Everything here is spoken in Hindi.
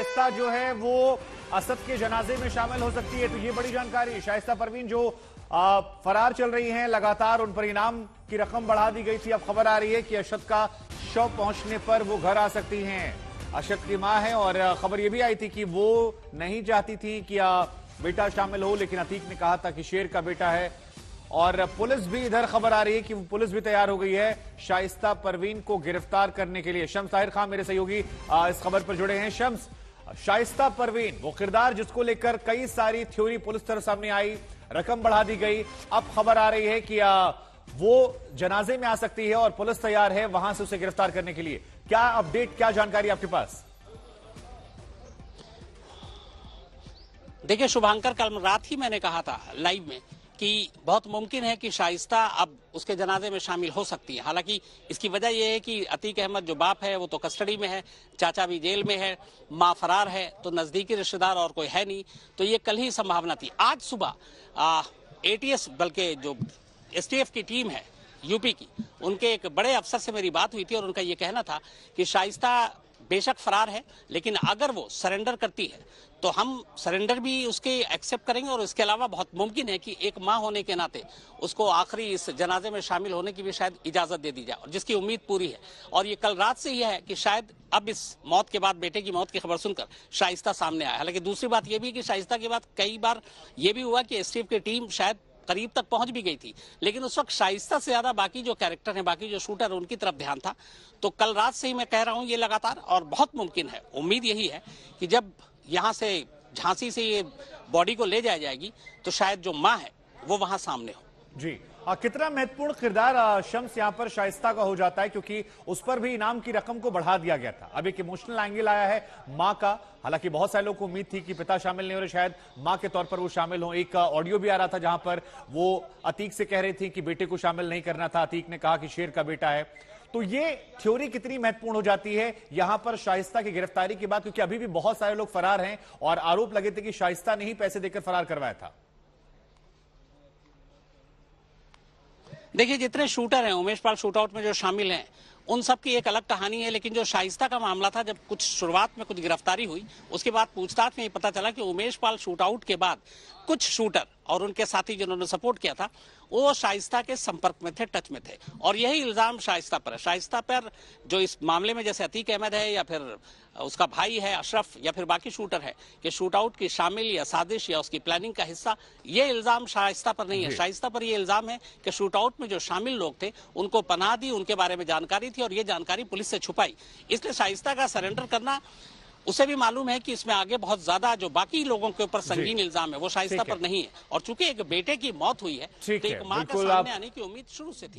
शाइस्ता जो है वो असद के जनाजे में शामिल हो सकती है तो ये बड़ी जानकारी शाइस्ता परवीन जो आ, फरार चल रही हैं लगातार उन पर इनाम की रकम बढ़ा दी गई थी अब खबर आ रही है कि अशद का शव पहुंचने पर वो घर आ सकती हैं अशद की मां है और खबर ये भी आई थी कि वो नहीं चाहती थी कि आ, बेटा शामिल हो लेकिन अतीक ने कहा था कि शेर का बेटा है और पुलिस भी इधर खबर आ रही है कि पुलिस भी तैयार हो गई है शाइस्ता परवीन को गिरफ्तार करने के लिए शम्स ताहिर खान मेरे सहयोगी इस खबर पर जुड़े हैं शम्स शाइस्ता परवीन वो किरदार जिसको लेकर कई सारी थ्योरी पुलिस तरफ सामने आई रकम बढ़ा दी गई अब खबर आ रही है कि आ, वो जनाजे में आ सकती है और पुलिस तैयार है वहां से उसे गिरफ्तार करने के लिए क्या अपडेट क्या जानकारी आपके पास देखिए शुभांकर कल रात ही मैंने कहा था लाइव में कि बहुत मुमकिन है कि शाइस्ता अब उसके जनाजे में शामिल हो सकती है हालांकि इसकी वजह यह है कि अतीक अहमद जो बाप है वो तो कस्टडी में है चाचा भी जेल में है माँ फरार है तो नज़दीकी रिश्तेदार और कोई है नहीं तो ये कल ही संभावना थी आज सुबह ए बल्कि जो एस की टीम है यूपी की उनके एक बड़े अफसर से मेरी बात हुई थी और उनका ये कहना था कि शाइस्ता बेशक फरार है लेकिन अगर वो सरेंडर करती है तो हम सरेंडर भी उसके एक्सेप्ट करेंगे और इसके अलावा बहुत मुमकिन है कि एक माँ होने के नाते उसको आखिरी इस जनाजे में शामिल होने की भी शायद इजाजत दे दी जाए और जिसकी उम्मीद पूरी है और ये कल रात से ही है कि शायद अब इस मौत के बाद बेटे की मौत की खबर सुनकर शाइस्ता सामने आया हालांकि दूसरी बात यह भी कि शाइस्ता के बाद कई बार ये भी हुआ कि एस की टीम शायद करीब तक पहुंच भी गई थी लेकिन उस वक्त शाइस्ता से ज्यादा बाकी जो कैरेक्टर हैं बाकी जो शूटर उनकी तरफ ध्यान था तो कल रात से ही मैं कह रहा हूं ये लगातार और बहुत मुमकिन है उम्मीद यही है कि जब यहाँ से झांसी से ये बॉडी को ले जाया जाएगी तो शायद जो माँ है वो वहां सामने हो जी आ, कितना महत्वपूर्ण किरदार शम्स यहाँ पर शाइस्ता का हो जाता है क्योंकि उस पर भी इनाम की रकम को बढ़ा दिया गया था अब एक इमोशनल एंगल आया है माँ का हालांकि बहुत सारे लोगों को उम्मीद थी कि पिता शामिल नहीं हो रहे शायद माँ के तौर पर वो शामिल हो एक ऑडियो भी आ रहा था जहां पर वो अतीक से कह रही थी कि बेटे को शामिल नहीं करना था अतीक ने कहा कि शेर का बेटा है तो ये थ्योरी कितनी महत्वपूर्ण हो जाती है यहां पर शाइस्ता की गिरफ्तारी के बाद क्योंकि अभी भी बहुत सारे लोग फरार हैं और आरोप लगे थे कि शाइस्ता ने ही पैसे देकर फरार करवाया था देखिए जितने शूटर हैं उमेश पाल शूटआउट में जो शामिल हैं उन सब की एक अलग कहानी है लेकिन जो शाइस्ता का मामला था जब कुछ शुरुआत में कुछ गिरफ्तारी हुई उसके बाद पूछताछ में ये पता चला कि उमेश पाल शूटआउट के बाद कुछ शूटर और उनके साथी जिन्होंने सपोर्ट किया था वो शाइस्ता के संपर्क में थे टच में थे और यही इल्ज़ाम शाइस्ता पर है शाइस्ता पर जो इस मामले में जैसे अतीक अहमद है या फिर उसका भाई है अशरफ या फिर बाकी शूटर है कि शूट आउट की शामिल या साजिश या उसकी प्लानिंग का हिस्सा ये इल्ज़ाम शाइस्ता पर नहीं है शाइस्ता पर यह इल्ज़ाम है कि शूट आउट में जो शामिल लोग थे उनको पनाह दी उनके बारे में जानकारी थी और ये जानकारी पुलिस से छुपाई इसलिए शाइस्ता का सरेंडर करना उसे भी मालूम है कि इसमें आगे बहुत ज्यादा जो बाकी लोगों के ऊपर संगीन इल्जाम है वो शाइस्ता पर नहीं है और चूंकि एक बेटे की मौत हुई है तो एक माँ के सामने आने की उम्मीद शुरू से थी